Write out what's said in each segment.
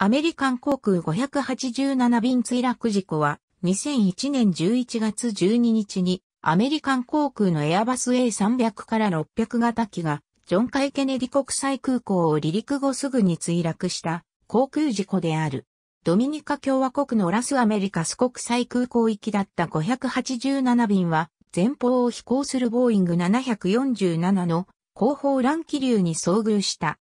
アメリカン航空587便墜落事故は、2001年11月12日に、アメリカン航空のエアバス A300 から600型機が、ジョン・カイ・ケネディ国際空港を離陸後すぐに墜落した航空事故である。ドミニカ共和国のラスアメリカス国際空港行きだった587便は、前方を飛行するボーイング747の後方乱気流に遭遇した。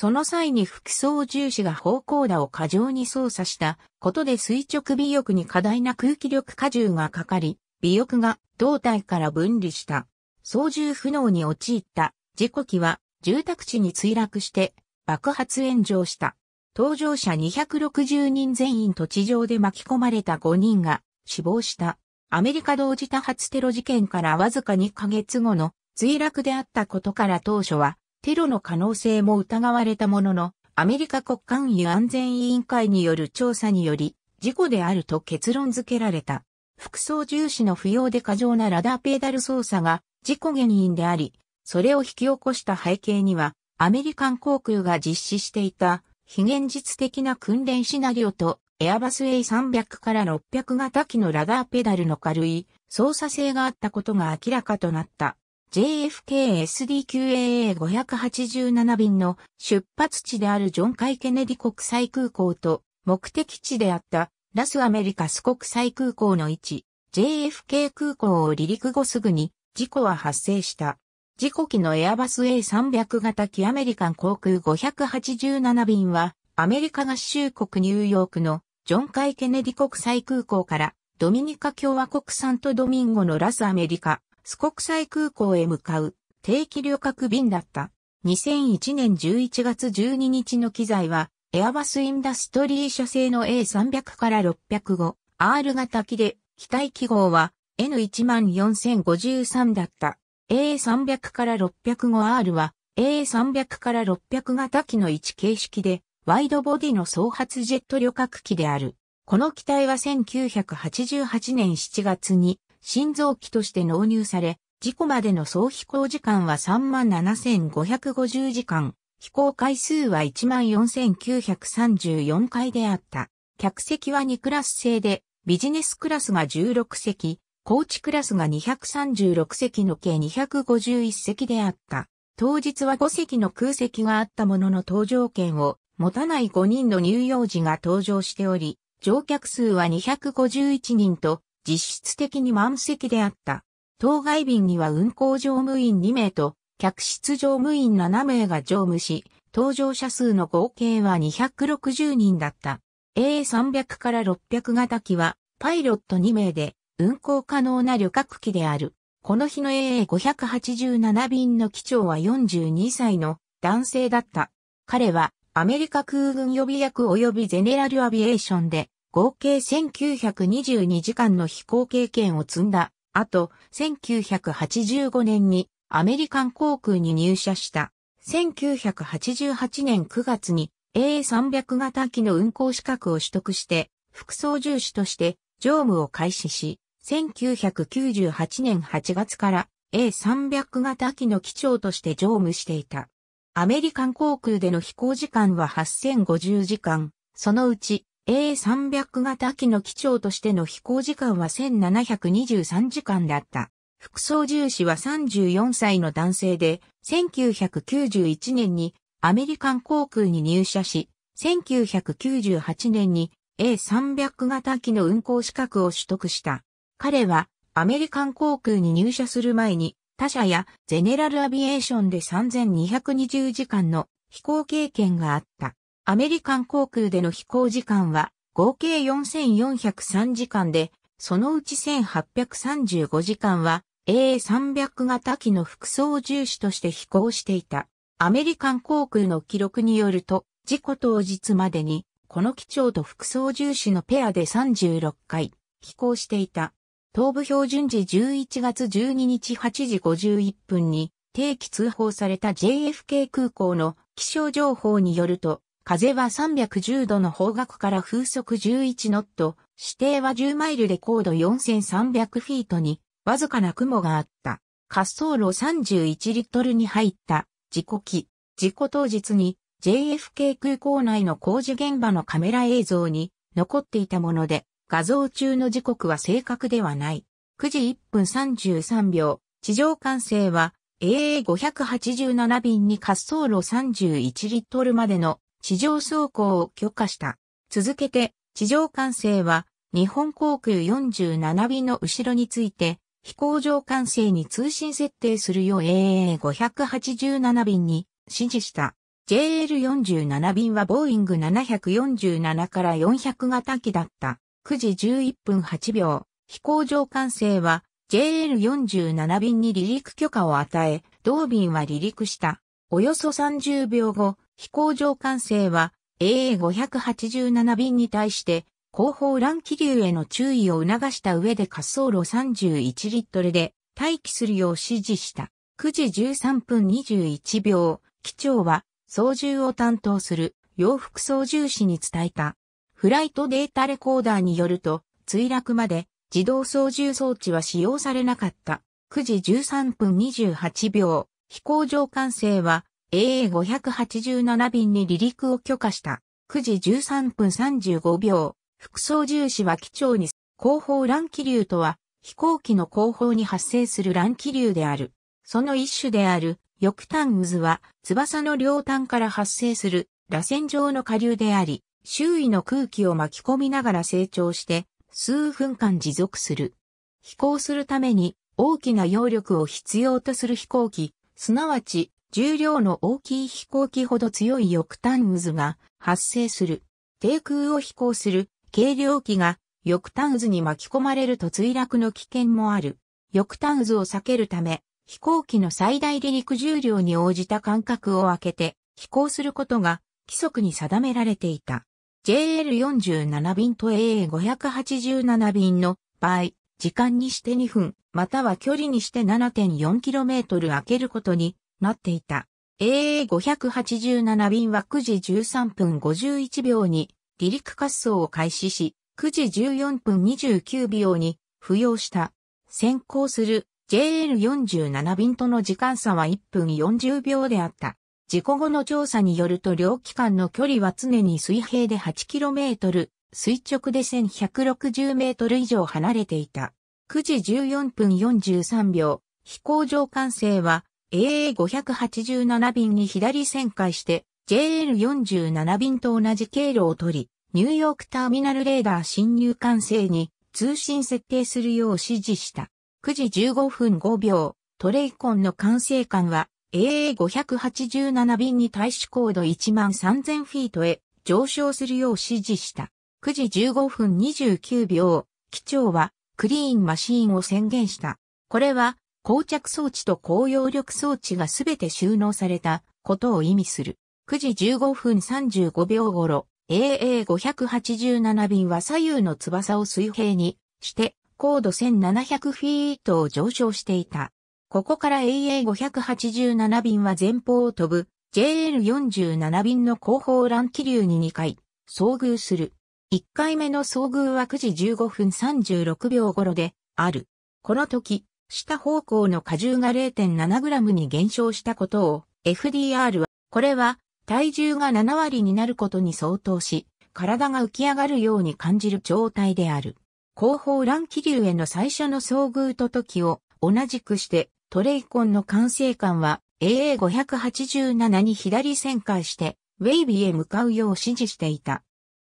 その際に副操縦士が方向打を過剰に操作したことで垂直尾翼に過大な空気力荷重がかかり、尾翼が胴体から分離した。操縦不能に陥った事故機は住宅地に墜落して爆発炎上した。搭乗者260人全員土地上で巻き込まれた5人が死亡した。アメリカ同時多発テロ事件からわずか2ヶ月後の墜落であったことから当初はテロの可能性も疑われたものの、アメリカ国間輸安全委員会による調査により、事故であると結論付けられた。副操縦士の不要で過剰なラダーペダル操作が事故原因であり、それを引き起こした背景には、アメリカン航空が実施していた非現実的な訓練シナリオと、エアバス A300 から600型機のラダーペダルの軽い操作性があったことが明らかとなった。JFK-SDQAA587 便の出発地であるジョン・カイ・ケネディ国際空港と目的地であったラスアメリカス国際空港の位置 JFK 空港を離陸後すぐに事故は発生した。事故機のエアバス A300 型機アメリカン航空587便はアメリカ合衆国ニューヨークのジョン・カイ・ケネディ国際空港からドミニカ共和国サントドミンゴのラスアメリカ津国際空港へ向かう定期旅客便だった。2001年11月12日の機材は、エアバスインダストリー社製の A300 から605、R 型機で、機体記号は N14053 だった。A300 から 605R は A300 から600型機の一形式で、ワイドボディの総発ジェット旅客機である。この機体は1988年7月に新造機として納入され、事故までの総飛行時間は37,550時間、飛行回数は14,934回であった。客席は2クラス制で、ビジネスクラスが16席、コーチクラスが236席の計251席であった。当日は5席の空席があったものの搭乗券を持たない5人の乳幼児が搭乗しており、乗客数は251人と実質的に満席であった。当該便には運行乗務員2名と、客室乗務員7名が乗務し、搭乗者数の合計は260人だった。A300 から600型機は、パイロット2名で、運行可能な旅客機である。この日の AA587 便の機長は42歳の男性だった。彼はアメリカ空軍予備役及びゼネラルアビエーションで合計1922時間の飛行経験を積んだ後、1985年にアメリカン航空に入社した。1988年9月に A300 型機の運航資格を取得して、副操縦士として乗務を開始し、1998年8月から A300 型機の機長として乗務していた。アメリカン航空での飛行時間は8050時間、そのうち A300 型機の機長としての飛行時間は1723時間だった。副操縦士は34歳の男性で、1991年にアメリカン航空に入社し、1998年に A300 型機の運航資格を取得した。彼はアメリカン航空に入社する前に、他社やゼネラルアビエーションで3220時間の飛行経験があった。アメリカン航空での飛行時間は合計4403時間で、そのうち1835時間は A300 型機の副操縦士として飛行していた。アメリカン航空の記録によると、事故当日までに、この機長と副操縦士のペアで36回飛行していた。東部標準時11月12日8時51分に定期通報された JFK 空港の気象情報によると、風は310度の方角から風速11ノット、指定は10マイルで高度4300フィートに、わずかな雲があった。滑走路31リットルに入った、事故機。事故当日に、JFK 空港内の工事現場のカメラ映像に残っていたもので、画像中の時刻は正確ではない。9時1分33秒、地上管制は AA587 便に滑走路31リットルまでの地上走行を許可した。続けて、地上管制は、日本航空47便の後ろについて、飛行場管制に通信設定するよう AA587 便に指示した。JL47 便はボーイング747から400型機だった。9時11分8秒。飛行場管制は JL47 便に離陸許可を与え、同便は離陸した。およそ30秒後、飛行場管制は AA587 便に対して後方乱気流への注意を促した上で滑走路31リットルで待機するよう指示した。9時13分21秒、機長は操縦を担当する洋服操縦士に伝えた。フライトデータレコーダーによると、墜落まで自動操縦装置は使用されなかった。9時13分28秒、飛行場管制は AA587 便に離陸を許可した。9時13分35秒、副操縦士は機長に後方乱気流とは飛行機の後方に発生する乱気流である。その一種である翼端渦は翼の両端から発生する螺旋状の下流であり、周囲の空気を巻き込みながら成長して数分間持続する。飛行するために大きな揚力を必要とする飛行機、すなわち重量の大きい飛行機ほど強い翼端渦が発生する。低空を飛行する軽量機が翼端渦に巻き込まれると墜落の危険もある。翼端渦を避けるため、飛行機の最大離陸重量に応じた間隔を空けて飛行することが規則に定められていた。JL47 便と AA587 便の場合、時間にして2分、または距離にして 7.4km 空けることになっていた。AA587 便は9時13分51秒に離陸滑走を開始し、9時14分29秒に浮揚した。先行する JL47 便との時間差は1分40秒であった。事故後の調査によると両機関の距離は常に水平で 8km、垂直で 1160m 以上離れていた。9時14分43秒、飛行場管制は AA587 便に左旋回して JL47 便と同じ経路を取り、ニューヨークターミナルレーダー侵入管制に通信設定するよう指示した。9時15分5秒、トレイコンの管制官は AA587 便に対し高度13000フィートへ上昇するよう指示した。9時15分29秒、機長はクリーンマシーンを宣言した。これは膠着装置と高揚力装置がすべて収納されたことを意味する。9時15分35秒頃、AA587 便は左右の翼を水平にして高度1700フィートを上昇していた。ここから AA587 便は前方を飛ぶ JL47 便の後方乱気流に2回遭遇する。1回目の遭遇は9時15分36秒頃である。この時、下方向の荷重が 0.7g に減少したことを FDR は、これは体重が7割になることに相当し、体が浮き上がるように感じる状態である。後方乱気流への最初の遭遇と時を同じくしてトレイコンの管制官は AA587 に左旋回してウェイビーへ向かうよう指示していた。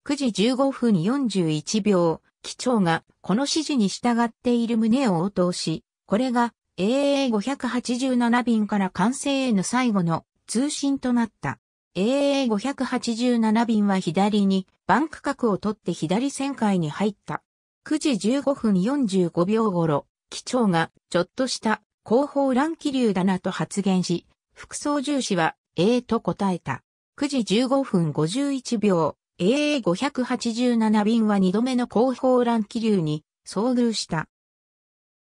9時15分41秒、機長がこの指示に従っている胸を応答し、これが AA587 便から完成への最後の通信となった。AA587 便は左にバンク角を取って左旋回に入った。9時15分45秒頃、機長がちょっとした後方乱気流だなと発言し、副操縦士は A と答えた。9時15分51秒、AA587 便は2度目の後方乱気流に遭遇した。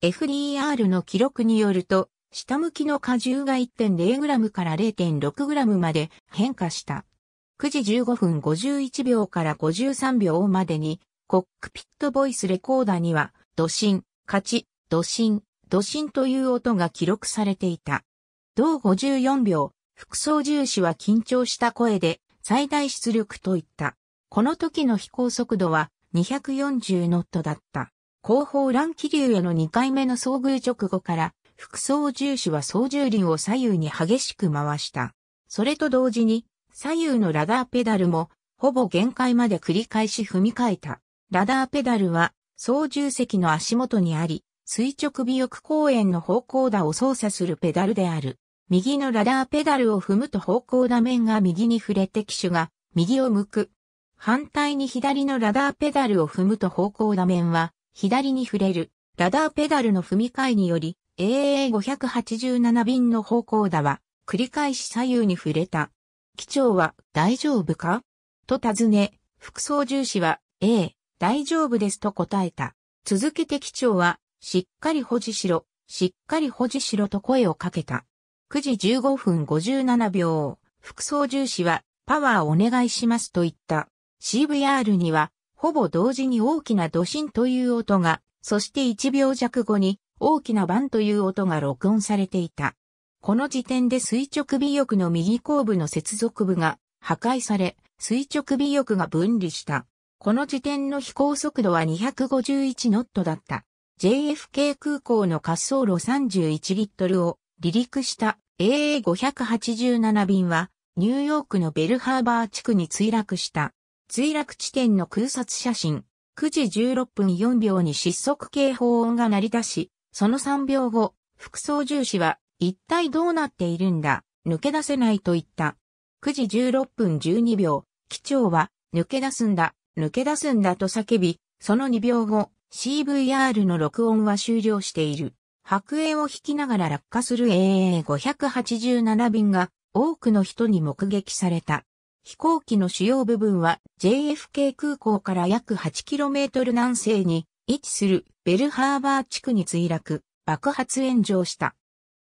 FDR の記録によると、下向きの荷重が 1.0g から 0.6g まで変化した。9時15分51秒から53秒までに、コックピットボイスレコーダーには、ドシン、カチ、ドシン、ドシンという音が記録されていた。同54秒、副操縦士は緊張した声で、最大出力と言った。この時の飛行速度は240ノットだった。後方乱気流への2回目の遭遇直後から、副操縦士は操縦輪を左右に激しく回した。それと同時に、左右のラダーペダルも、ほぼ限界まで繰り返し踏み替えた。ラダーペダルは、操縦席の足元にあり、垂直尾翼公園の方向打を操作するペダルである。右のラダーペダルを踏むと方向打面が右に触れて機種が右を向く。反対に左のラダーペダルを踏むと方向打面は左に触れる、ラダーペダルの踏み替えにより、AA587 便の方向だは、繰り返し左右に触れた。機長は、大丈夫かと尋ね、副操縦士は、ええ、大丈夫ですと答えた。続けて機長は、しっかり保持しろ、しっかり保持しろと声をかけた。9時15分57秒、副操縦士は、パワーお願いしますと言った。CVR には、ほぼ同時に大きなドシンという音が、そして1秒弱後に大きなバンという音が録音されていた。この時点で垂直尾翼の右後部の接続部が破壊され、垂直尾翼が分離した。この時点の飛行速度は251ノットだった。JFK 空港の滑走路31リットルを離陸した AA587 便はニューヨークのベルハーバー地区に墜落した。墜落地点の空撮写真、9時16分4秒に失速警報音が鳴り出し、その3秒後、副操縦士は、一体どうなっているんだ、抜け出せないと言った。9時16分12秒、機長は、抜け出すんだ、抜け出すんだと叫び、その2秒後、CVR の録音は終了している。白煙を引きながら落下する AA587 便が多くの人に目撃された。飛行機の主要部分は JFK 空港から約 8km 南西に位置するベルハーバー地区に墜落、爆発炎上した。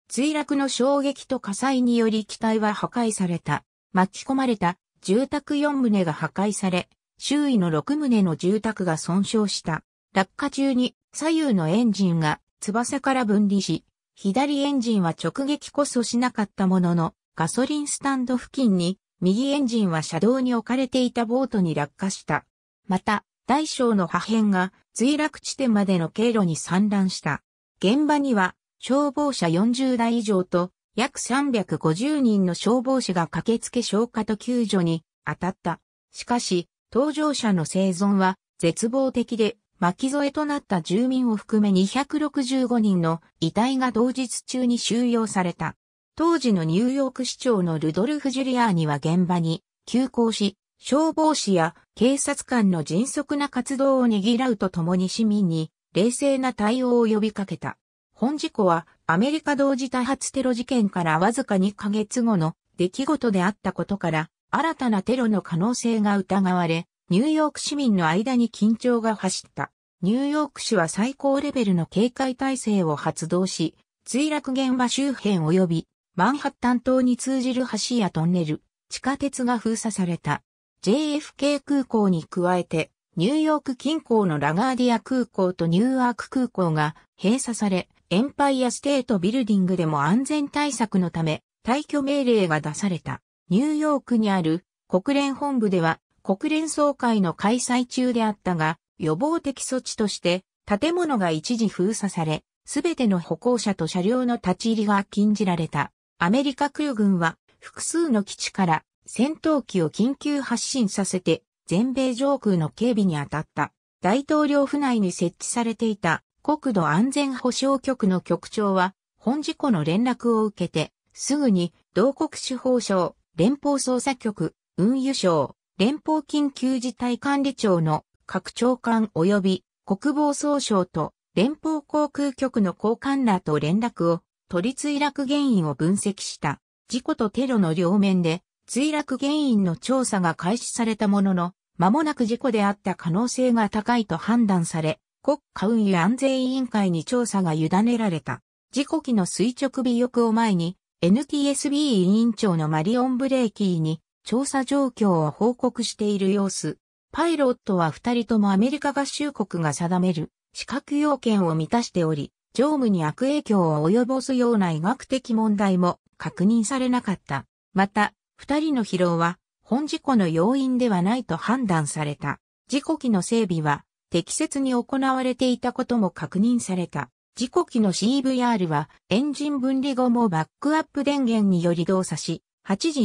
墜落の衝撃と火災により機体は破壊された。巻き込まれた住宅4棟が破壊され、周囲の6棟の住宅が損傷した。落下中に左右のエンジンが翼から分離し、左エンジンは直撃こそしなかったものの、ガソリンスタンド付近に右エンジンは車道に置かれていたボートに落下した。また、大小の破片が墜落地点までの経路に散乱した。現場には消防車40台以上と約350人の消防士が駆けつけ消火と救助に当たった。しかし、搭乗者の生存は絶望的で巻き添えとなった住民を含め265人の遺体が同日中に収容された。当時のニューヨーク市長のルドルフ・ジュリアーニは現場に急行し、消防士や警察官の迅速な活動を握らうとともに市民に冷静な対応を呼びかけた。本事故はアメリカ同時多発テロ事件からわずか2ヶ月後の出来事であったことから新たなテロの可能性が疑われ、ニューヨーク市民の間に緊張が走った。ニューヨーク市は最高レベルの警戒態勢を発動し、墜落現場周辺及びマンハッタン島に通じる橋やトンネル、地下鉄が封鎖された。JFK 空港に加えて、ニューヨーク近郊のラガーディア空港とニューアーク空港が閉鎖され、エンパイアステートビルディングでも安全対策のため、退去命令が出された。ニューヨークにある国連本部では、国連総会の開催中であったが、予防的措置として、建物が一時封鎖され、すべての歩行者と車両の立ち入りが禁じられた。アメリカ空軍は複数の基地から戦闘機を緊急発進させて全米上空の警備に当たった。大統領府内に設置されていた国土安全保障局の局長は本事故の連絡を受けてすぐに同国司法省、連邦捜査局、運輸省、連邦緊急事態管理庁の各長官及び国防総省と連邦航空局の高官らと連絡を都立墜落原因を分析した。事故とテロの両面で、墜落原因の調査が開始されたものの、間もなく事故であった可能性が高いと判断され、国家運輸安全委員会に調査が委ねられた。事故機の垂直尾翼を前に、NTSB 委員長のマリオン・ブレーキーに調査状況を報告している様子。パイロットは二人ともアメリカ合衆国が定める資格要件を満たしており、常務に悪影響を及ぼすような医学的問題も確認されなかった。また、二人の疲労は本事故の要因ではないと判断された。事故機の整備は適切に行われていたことも確認された。事故機の CVR はエンジン分離後もバックアップ電源により動作し、8時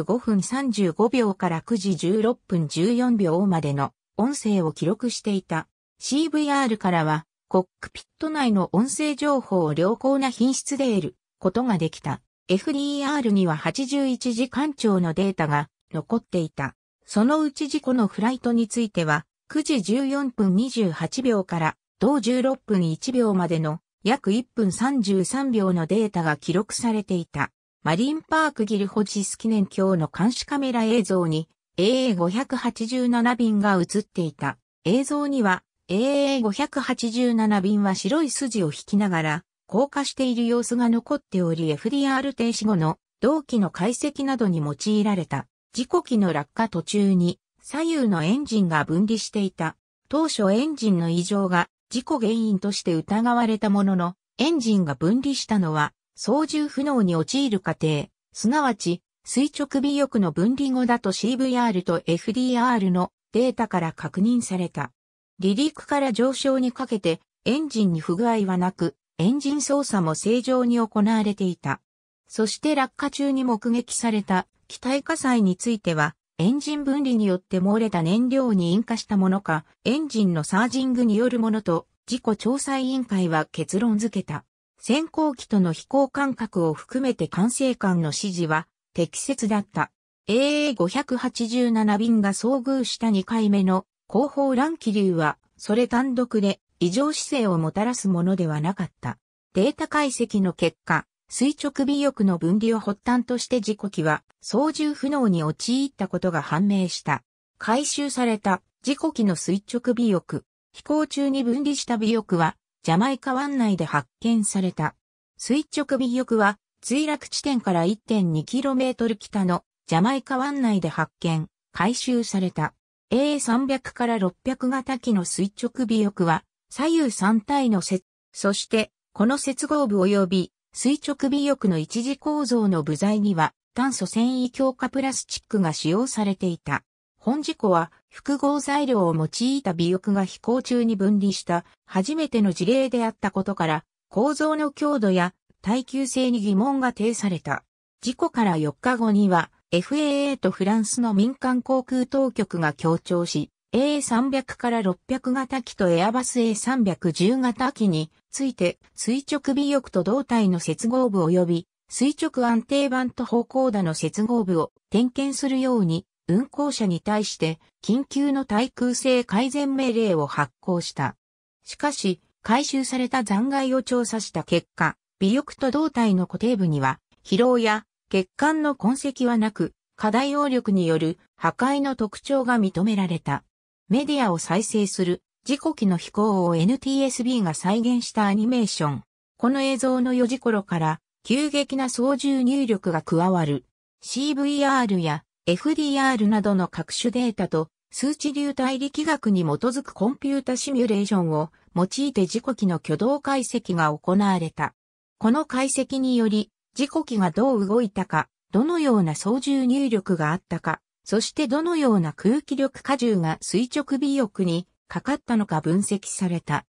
45分35秒から9時16分14秒までの音声を記録していた。CVR からはコックピット内の音声情報を良好な品質で得ることができた。FDR には81時間長のデータが残っていた。そのうち事故のフライトについては、9時14分28秒から同16分1秒までの約1分33秒のデータが記録されていた。マリンパークギルホジス記念橋の監視カメラ映像に AA587 便が映っていた。映像には AA587 便は白い筋を引きながら、降下している様子が残っており FDR 停止後の同期の解析などに用いられた。事故機の落下途中に左右のエンジンが分離していた。当初エンジンの異常が事故原因として疑われたものの、エンジンが分離したのは操縦不能に陥る過程、すなわち垂直尾翼の分離後だと CVR と FDR のデータから確認された。離陸から上昇にかけてエンジンに不具合はなく、エンジン操作も正常に行われていた。そして落下中に目撃された機体火災については、エンジン分離によって漏れた燃料に引火したものか、エンジンのサージングによるものと、事故調査委員会は結論付けた。先行機との飛行間隔を含めて管制官の指示は適切だった。AA587 便が遭遇した2回目の後方乱気流は、それ単独で異常姿勢をもたらすものではなかった。データ解析の結果、垂直尾翼の分離を発端として事故機は操縦不能に陥ったことが判明した。回収された事故機の垂直尾翼、飛行中に分離した尾翼はジャマイカ湾内で発見された。垂直尾翼は墜落地点から 1.2km 北のジャマイカ湾内で発見、回収された。A300 から600型機の垂直尾翼は左右3体の接、そしてこの接合部及び垂直尾翼の一時構造の部材には炭素繊維強化プラスチックが使用されていた。本事故は複合材料を用いた尾翼が飛行中に分離した初めての事例であったことから構造の強度や耐久性に疑問が呈された。事故から4日後には FAA とフランスの民間航空当局が協調し、A300 から600型機とエアバス A310 型機について垂直尾翼と胴体の接合部及び垂直安定板と方向打の接合部を点検するように運航者に対して緊急の対空性改善命令を発行した。しかし、回収された残骸を調査した結果、尾翼と胴体の固定部には疲労や欠陥の痕跡はなく、過大応力による破壊の特徴が認められた。メディアを再生する事故機の飛行を NTSB が再現したアニメーション。この映像の4時頃から急激な操縦入力が加わる。CVR や FDR などの各種データと数値流体力学に基づくコンピュータシミュレーションを用いて事故機の挙動解析が行われた。この解析により事故機がどう動いたか、どのような操縦入力があったか、そしてどのような空気力荷重が垂直尾翼にかかったのか分析された。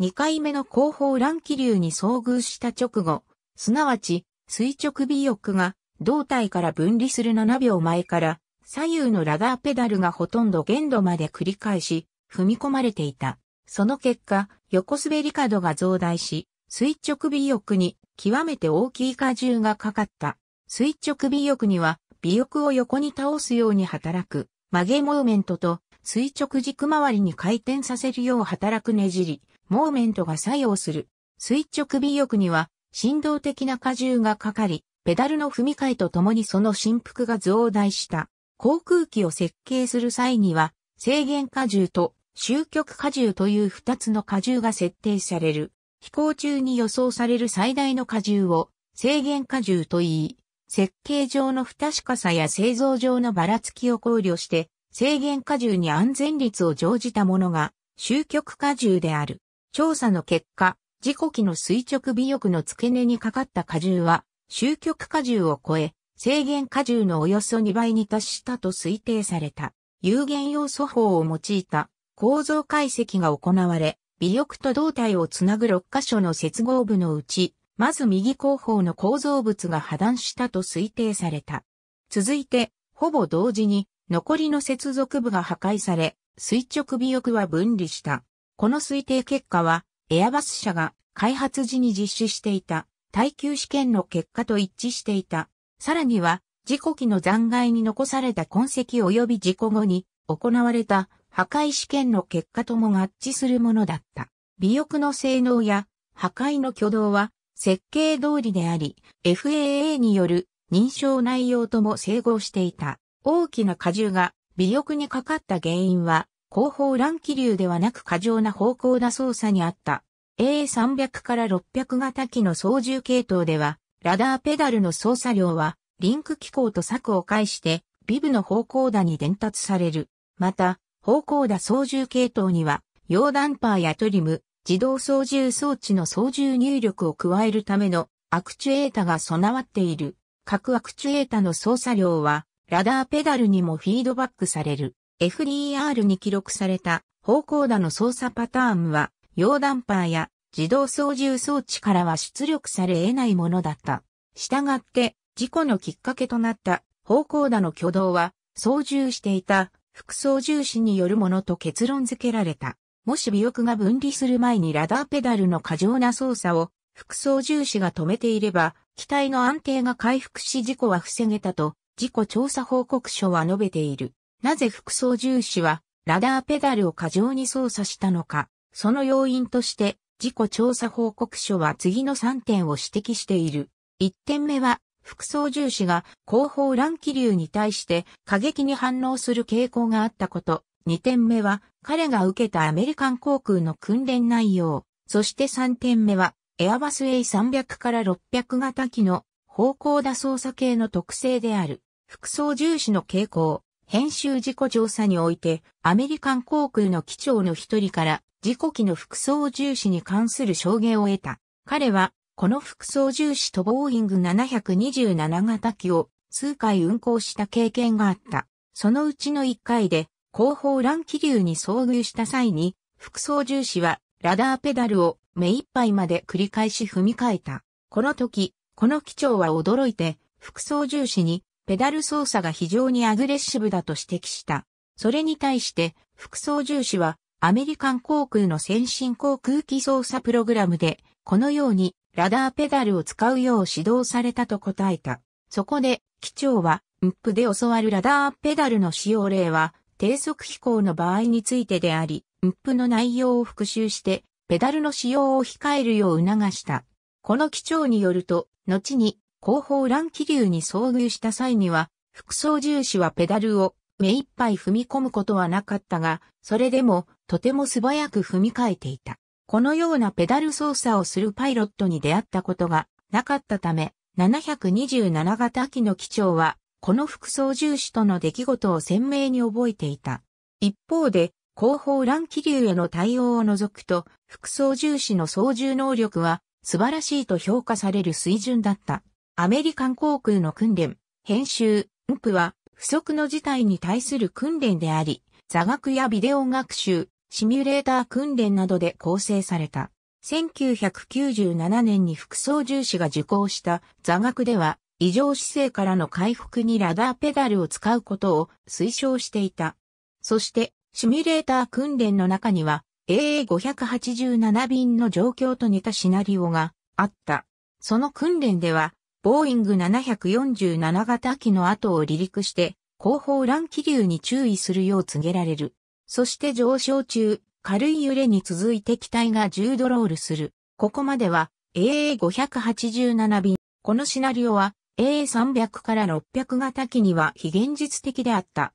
2回目の後方乱気流に遭遇した直後、すなわち垂直尾翼が胴体から分離する7秒前から左右のラダーペダルがほとんど限度まで繰り返し踏み込まれていた。その結果、横滑り角が増大し、垂直尾翼に極めて大きい荷重がかかった。垂直尾翼には、尾翼を横に倒すように働く、曲げモーメントと、垂直軸周りに回転させるよう働くねじり、モーメントが作用する。垂直尾翼には、振動的な荷重がかかり、ペダルの踏み替えとともにその振幅が増大した。航空機を設計する際には、制限荷重と終局荷重という二つの荷重が設定される。飛行中に予想される最大の荷重を制限荷重と言い、設計上の不確かさや製造上のばらつきを考慮して制限荷重に安全率を乗じたものが終局荷重である。調査の結果、事故機の垂直尾翼の付け根にかかった荷重は終局荷重を超え、制限荷重のおよそ2倍に達したと推定された。有限要素法を用いた構造解析が行われ、尾翼と胴体をつなぐ6箇所の接合部のうち、まず右後方の構造物が破断したと推定された。続いて、ほぼ同時に、残りの接続部が破壊され、垂直尾翼は分離した。この推定結果は、エアバス社が開発時に実施していた耐久試験の結果と一致していた。さらには、事故機の残骸に残された痕跡及び事故後に行われた破壊試験の結果とも合致するものだった。尾翼の性能や破壊の挙動は設計通りであり、FAA による認証内容とも整合していた。大きな荷重が尾翼にかかった原因は、後方乱気流ではなく過剰な方向な操作にあった。A300 から600型機の操縦系統では、ラダーペダルの操作量は、リンク機構と策を介して、ビブの方向打に伝達される。また、方向打操縦系統には、溶ダンパーやトリム、自動操縦装置の操縦入力を加えるためのアクチュエータが備わっている。各アクチュエータの操作量は、ラダーペダルにもフィードバックされる。FDR に記録された方向打の操作パターンは、溶ダンパーや自動操縦装置からは出力され得ないものだった。したがって、事故のきっかけとなった方向打の挙動は、操縦していた副操縦士によるものと結論付けられた。もし尾翼が分離する前にラダーペダルの過剰な操作を副操縦士が止めていれば、機体の安定が回復し事故は防げたと、事故調査報告書は述べている。なぜ副操縦士は、ラダーペダルを過剰に操作したのか、その要因として、事故調査報告書は次の3点を指摘している。1点目は、副操縦士が後方乱気流に対して過激に反応する傾向があったこと。2点目は彼が受けたアメリカン航空の訓練内容。そして3点目はエアバス A300 から600型機の方向打操作系の特性である。副操縦士の傾向。編集事故調査においてアメリカン航空の機長の一人から事故機の副操縦士に関する証言を得た。彼はこの副操縦士とボーイング727型機を数回運航した経験があった。そのうちの1回で後方乱気流に遭遇した際に、副操縦士はラダーペダルを目いっぱいまで繰り返し踏み替えた。この時、この機長は驚いて、副操縦士にペダル操作が非常にアグレッシブだと指摘した。それに対して、副操縦士はアメリカン航空の先進航空機操作プログラムで、このようにラダーペダルを使うよう指導されたと答えた。そこで、機長は、ムップで教わるラダーペダルの使用例は、低速飛行の場合についてであり、ムップの内容を復習して、ペダルの使用を控えるよう促した。この機長によると、後に、後方乱気流に遭遇した際には、副操縦士はペダルを目いっぱい踏み込むことはなかったが、それでもとても素早く踏み替えていた。このようなペダル操作をするパイロットに出会ったことがなかったため、727型機の機長は、この副操縦士との出来事を鮮明に覚えていた。一方で、後方乱気流への対応を除くと、副操縦士の操縦能力は素晴らしいと評価される水準だった。アメリカン航空の訓練、編集、運布は不測の事態に対する訓練であり、座学やビデオ学習、シミュレーター訓練などで構成された。1997年に副操縦士が受講した座学では、異常姿勢からの回復にラダーペダルを使うことを推奨していた。そして、シミュレーター訓練の中には、AA587 便の状況と似たシナリオがあった。その訓練では、ボーイング747型機の後を離陸して、後方乱気流に注意するよう告げられる。そして上昇中、軽い揺れに続いて機体が10ドロールする。ここまでは AA587 便。このシナリオは AA300 から600型機には非現実的であった。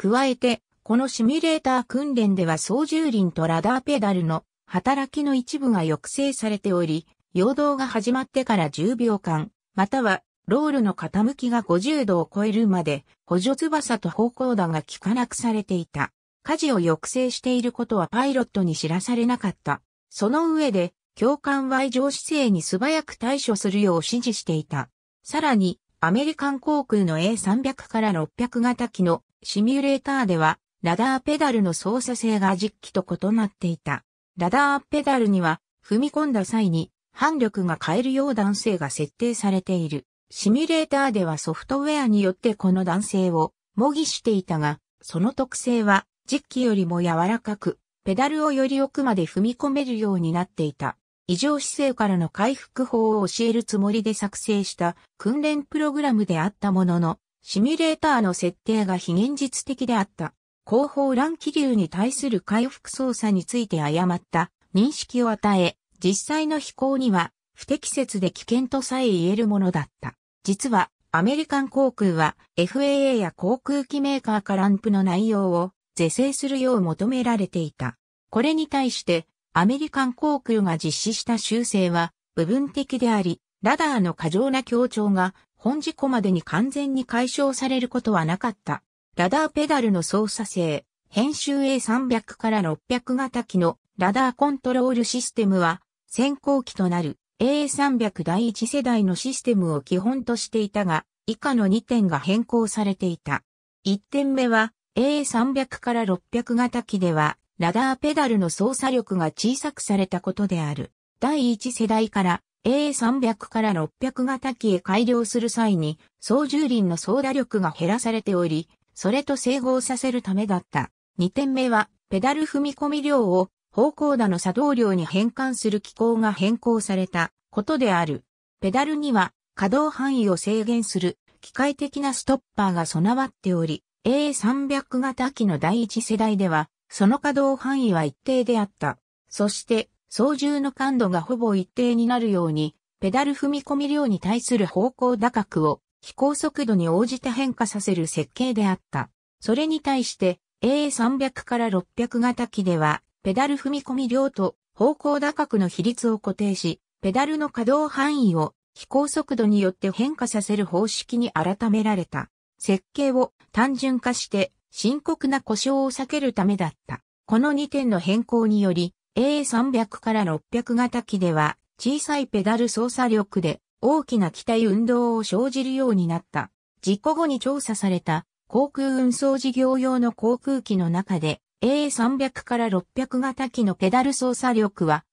加えて、このシミュレーター訓練では操縦輪とラダーペダルの働きの一部が抑制されており、陽動が始まってから10秒間、またはロールの傾きが50度を超えるまで補助翼と方向打が効かなくされていた。火事を抑制していることはパイロットに知らされなかった。その上で、教官は異常姿勢に素早く対処するよう指示していた。さらに、アメリカン航空の A300 から600型機のシミュレーターでは、ラダーペダルの操作性が実機と異なっていた。ラダーペダルには、踏み込んだ際に、反力が変えるよう男性が設定されている。シミュレーターではソフトウェアによってこの男性を模擬していたが、その特性は実機よりも柔らかく、ペダルをより奥まで踏み込めるようになっていた。異常姿勢からの回復法を教えるつもりで作成した訓練プログラムであったものの、シミュレーターの設定が非現実的であった。後方乱気流に対する回復操作について誤った認識を与え、実際の飛行には不適切で危険とさえ言えるものだった。実はアメリカン航空は FAA や航空機メーカーからランプの内容を是正するよう求められていた。これに対して、アメリカン航空が実施した修正は部分的であり、ラダーの過剰な強調が本事故までに完全に解消されることはなかった。ラダーペダルの操作性、編集 A300 から600型機のラダーコントロールシステムは、先行機となる A300 第1世代のシステムを基本としていたが、以下の2点が変更されていた。1点目は、A300 から600型機では、ラダーペダルの操作力が小さくされたことである。第1世代から A300 から600型機へ改良する際に、操縦輪の操打力が減らされており、それと整合させるためだった。2点目は、ペダル踏み込み量を方向打の作動量に変換する機構が変更されたことである。ペダルには、可動範囲を制限する機械的なストッパーが備わっており、A300 型機の第一世代では、その稼働範囲は一定であった。そして、操縦の感度がほぼ一定になるように、ペダル踏み込み量に対する方向打角を飛行速度に応じて変化させる設計であった。それに対して A300 から600型機では、ペダル踏み込み量と方向打角の比率を固定し、ペダルの稼働範囲を飛行速度によって変化させる方式に改められた。設計を単純化して深刻な故障を避けるためだった。この2点の変更により A300 から600型機では小さいペダル操作力で大きな機体運動を生じるようになった。事故後に調査された航空運送事業用の航空機の中で A300 から600型機のペダル操作力は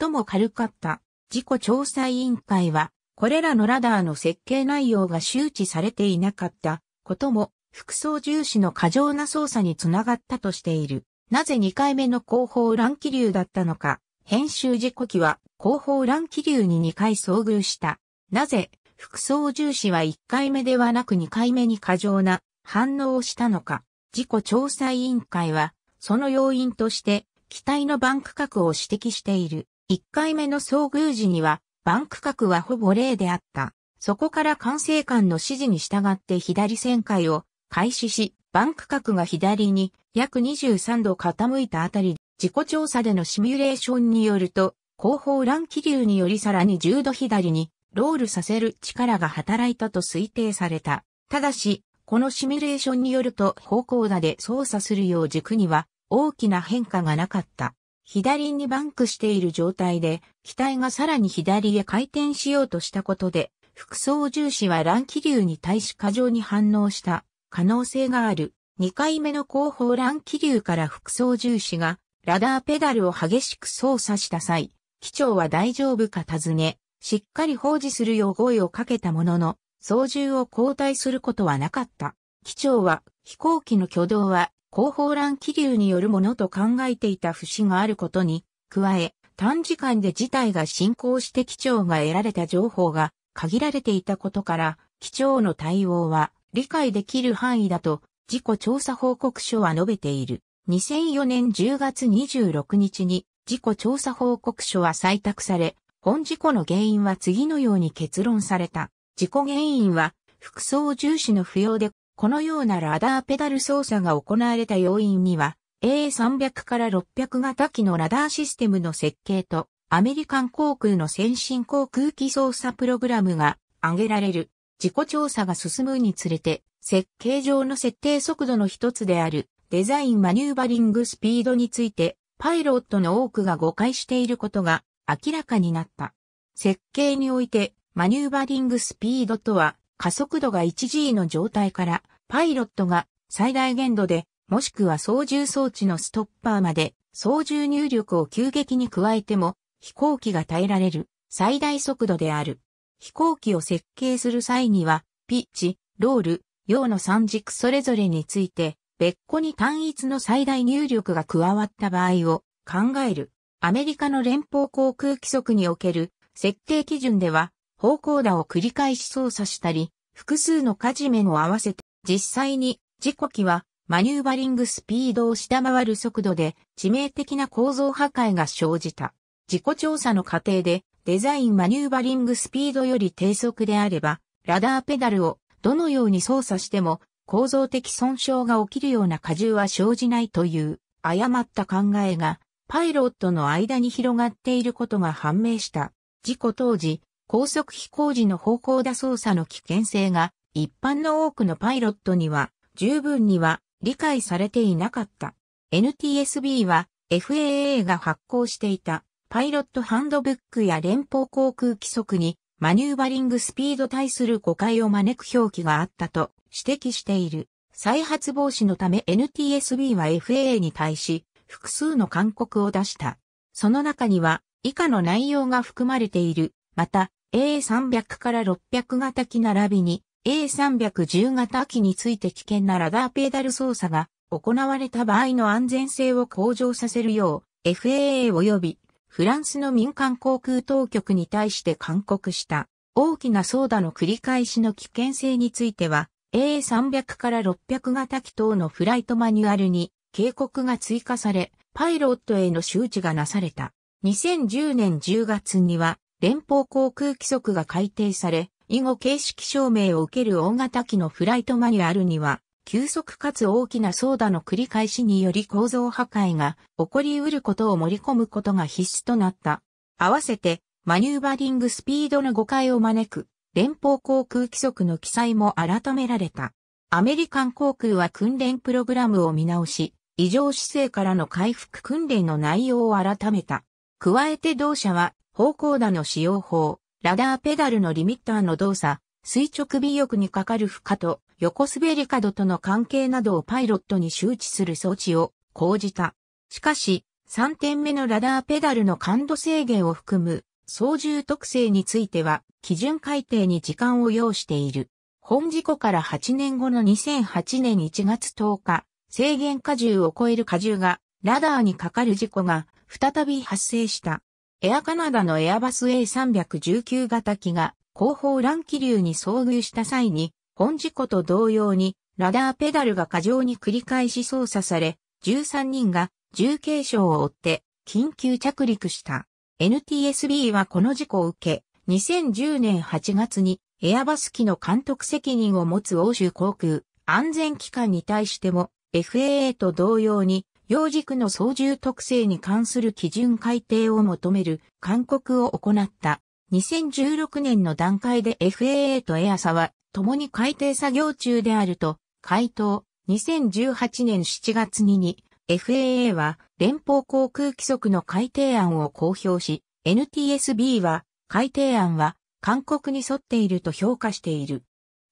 最も軽かった。事故調査委員会はこれらのラダーの設計内容が周知されていなかったことも副操縦士の過剰な操作につながったとしている。なぜ2回目の後方乱気流だったのか、編集事故機は後方乱気流に2回遭遇した。なぜ、副操縦士は1回目ではなく2回目に過剰な反応をしたのか。事故調査委員会は、その要因として、機体のバンク角を指摘している。1回目の遭遇時には、バンク角はほぼ0であった。そこから管制官の指示に従って左旋回を開始し、バンク角が左に約23度傾いたあたり、自己調査でのシミュレーションによると、後方乱気流によりさらに10度左にロールさせる力が働いたと推定された。ただし、このシミュレーションによると方向打で操作するよう軸には大きな変化がなかった。左にバンクしている状態で、機体がさらに左へ回転しようとしたことで、副操縦士は乱気流に対し過剰に反応した。可能性がある。2回目の後方乱気流から副操縦士がラダーペダルを激しく操作した際、機長は大丈夫か尋ね、しっかり放置するよう声をかけたものの、操縦を交代することはなかった。機長は飛行機の挙動は後方乱気流によるものと考えていた節があることに、加え、短時間で事態が進行して機長が得られた情報が限られていたことから、機長の対応は理解できる範囲だと、事故調査報告書は述べている。2004年10月26日に事故調査報告書は採択され、本事故の原因は次のように結論された。事故原因は、服装重視の不要で、このようなラダーペダル操作が行われた要因には、A300 から600型機のラダーシステムの設計と、アメリカン航空の先進航空機操作プログラムが挙げられる。自己調査が進むにつれて、設計上の設定速度の一つであるデザインマニューバリングスピードについて、パイロットの多くが誤解していることが明らかになった。設計において、マニューバリングスピードとは、加速度が 1G の状態から、パイロットが最大限度で、もしくは操縦装置のストッパーまで、操縦入力を急激に加えても、飛行機が耐えられる最大速度である。飛行機を設計する際には、ピッチ、ロール、用の三軸それぞれについて、別個に単一の最大入力が加わった場合を考える。アメリカの連邦航空規則における設定基準では、方向打を繰り返し操作したり、複数の舵面を合わせて、実際に事故機はマニューバリングスピードを下回る速度で致命的な構造破壊が生じた。自己調査の過程でデザインマニューバリングスピードより低速であれば、ラダーペダルをどのように操作しても構造的損傷が起きるような荷重は生じないという誤った考えがパイロットの間に広がっていることが判明した。事故当時、高速飛行時の方向打操作の危険性が一般の多くのパイロットには十分には理解されていなかった。NTSB は FAA が発行していたパイロットハンドブックや連邦航空規則にマニューバリングスピード対する誤解を招く表記があったと指摘している。再発防止のため NTSB は FAA に対し複数の勧告を出した。その中には以下の内容が含まれている。また A300 から600型機並びに A310 型機について危険なラダーペダル操作が行われた場合の安全性を向上させるよう FAA 及びフランスの民間航空当局に対して勧告した大きな操舵の繰り返しの危険性については A300 から600型機等のフライトマニュアルに警告が追加されパイロットへの周知がなされた。2010年10月には連邦航空規則が改定され以後形式証明を受ける大型機のフライトマニュアルには急速かつ大きな操打の繰り返しにより構造破壊が起こり得ることを盛り込むことが必須となった。合わせて、マニューバリングスピードの誤解を招く、連邦航空規則の記載も改められた。アメリカン航空は訓練プログラムを見直し、異常姿勢からの回復訓練の内容を改めた。加えて同社は、方向打の使用法、ラダーペダルのリミッターの動作、垂直尾翼にかかる負荷と横滑り角との関係などをパイロットに周知する装置を講じた。しかし、3点目のラダーペダルの感度制限を含む操縦特性については基準改定に時間を要している。本事故から8年後の2008年1月10日、制限荷重を超える荷重がラダーにかかる事故が再び発生した。エアカナダのエアバス A319 型機が後方乱気流に遭遇した際に本事故と同様に、ラダーペダルが過剰に繰り返し操作され、13人が重軽傷を負って緊急着陸した。NTSB はこの事故を受け、2010年8月にエアバス機の監督責任を持つ欧州航空安全機関に対しても FAA と同様に洋軸の操縦特性に関する基準改定を求める勧告を行った。2016年の段階で FAA とエアサは共に改定作業中であると回答。2018年7月にに FAA は連邦航空規則の改定案を公表し、NTSB は改定案は勧告に沿っていると評価している。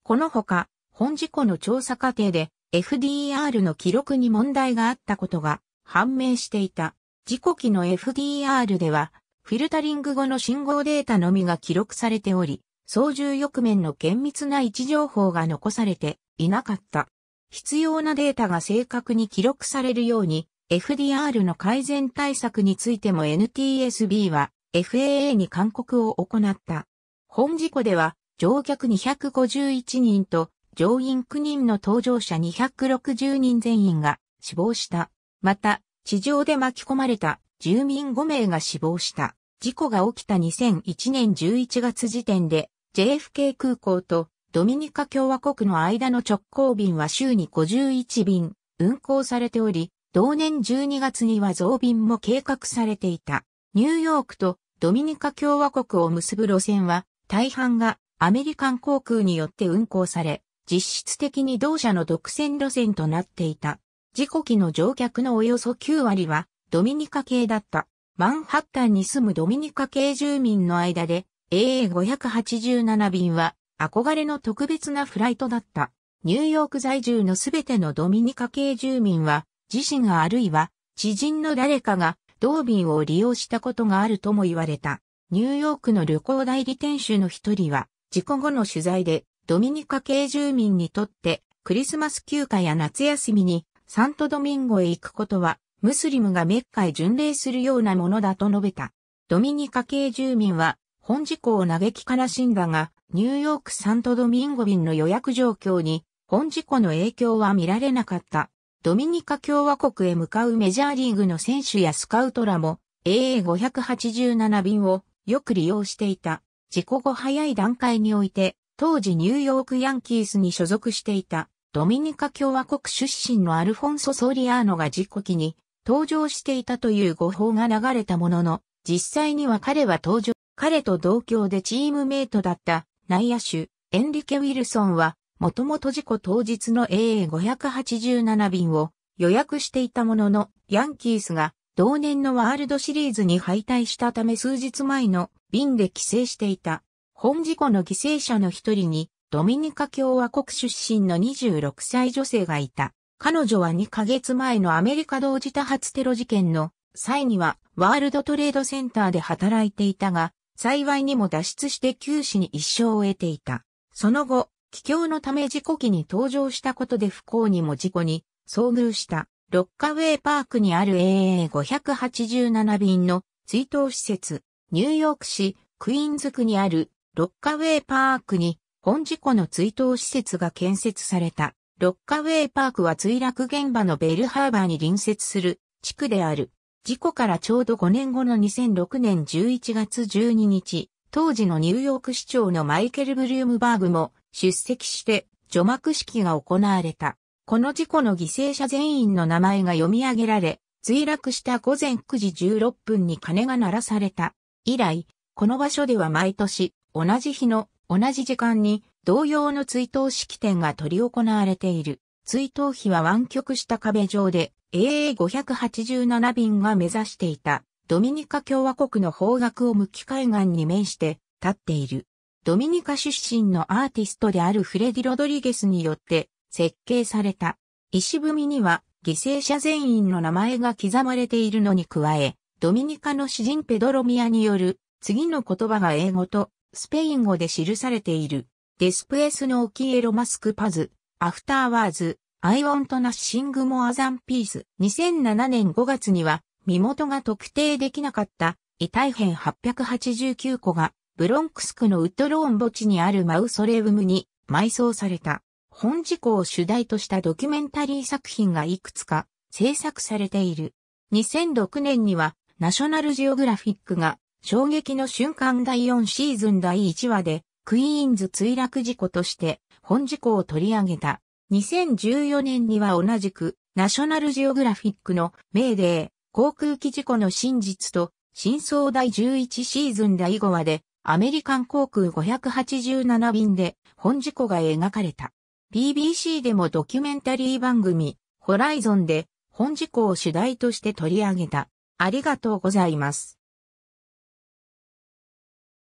このほか、本事故の調査過程で FDR の記録に問題があったことが判明していた。事故機の FDR ではフィルタリング後の信号データのみが記録されており、操縦翼面の厳密な位置情報が残されていなかった。必要なデータが正確に記録されるように、FDR の改善対策についても NTSB は FAA に勧告を行った。本事故では乗客251人と乗員9人の搭乗者260人全員が死亡した。また、地上で巻き込まれた住民5名が死亡した。事故が起きた2001年11月時点で JFK 空港とドミニカ共和国の間の直行便は週に51便運航されており、同年12月には増便も計画されていた。ニューヨークとドミニカ共和国を結ぶ路線は大半がアメリカン航空によって運航され、実質的に同社の独占路線となっていた。事故機の乗客のおよそ9割はドミニカ系だった。マンハッタンに住むドミニカ系住民の間で AA587 便は憧れの特別なフライトだった。ニューヨーク在住のすべてのドミニカ系住民は自身があるいは知人の誰かが同便を利用したことがあるとも言われた。ニューヨークの旅行代理店主の一人は事故後の取材でドミニカ系住民にとってクリスマス休暇や夏休みにサントドミンゴへ行くことはムスリムがメッカへ巡礼するようなものだと述べた。ドミニカ系住民は、本事故を嘆き悲しんだが、ニューヨークサントドミンゴ便の予約状況に、本事故の影響は見られなかった。ドミニカ共和国へ向かうメジャーリーグの選手やスカウトらも AA587 便をよく利用していた。事故後早い段階において、当時ニューヨークヤンキースに所属していたドミニカ共和国出身のアルフォンソ・ソーリアーノが事故機に登場していたという誤報が流れたものの、実際には彼は登場、彼と同郷でチームメイトだった内野手、エンリケ・ウィルソンは、もともと事故当日の AA587 便を予約していたものの、ヤンキースが同年のワールドシリーズに敗退したため数日前の便で帰省していた。本事故の犠牲者の一人に、ドミニカ共和国出身の26歳女性がいた。彼女は2ヶ月前のアメリカ同時多発テロ事件の際にはワールドトレードセンターで働いていたが、幸いにも脱出して九死に一生を得ていた。その後、帰境のため事故機に登場したことで不幸にも事故に遭遇した。ロッカウェイパークにある AA587 便の追悼施設、ニューヨーク市クイーンズ区にあるロッカウェイパークに本事故の追悼施設が建設された。ロッカウェイパークは墜落現場のベルハーバーに隣接する地区である。事故からちょうど5年後の2006年11月12日、当時のニューヨーク市長のマイケル・ブリュームバーグも出席して除幕式が行われた。この事故の犠牲者全員の名前が読み上げられ、墜落した午前9時16分に鐘が鳴らされた。以来、この場所では毎年、同じ日の同じ時間に同様の追悼式典が取り行われている。追悼碑は湾曲した壁上で AA587 便が目指していたドミニカ共和国の方角を向き海岸に面して立っている。ドミニカ出身のアーティストであるフレディ・ロドリゲスによって設計された。石踏みには犠牲者全員の名前が刻まれているのに加え、ドミニカの詩人ペドロミアによる次の言葉が英語とスペイン語で記されている。デスプエスノーキエロマスクパズ、アフターワーズ、アイオントナッシングモアザンピース。2007年5月には、身元が特定できなかった遺体編889個が、ブロンクスクのウッドローン墓地にあるマウソレウムに埋葬された。本事故を主題としたドキュメンタリー作品がいくつか制作されている。2006年には、ナショナルジオグラフィックが衝撃の瞬間第4シーズン第1話でクイーンズ墜落事故として本事故を取り上げた。2014年には同じくナショナルジオグラフィックのメーデー航空機事故の真実と真相第11シーズン第5話でアメリカン航空587便で本事故が描かれた。BBC でもドキュメンタリー番組ホライゾンで本事故を主題として取り上げた。ありがとうございます。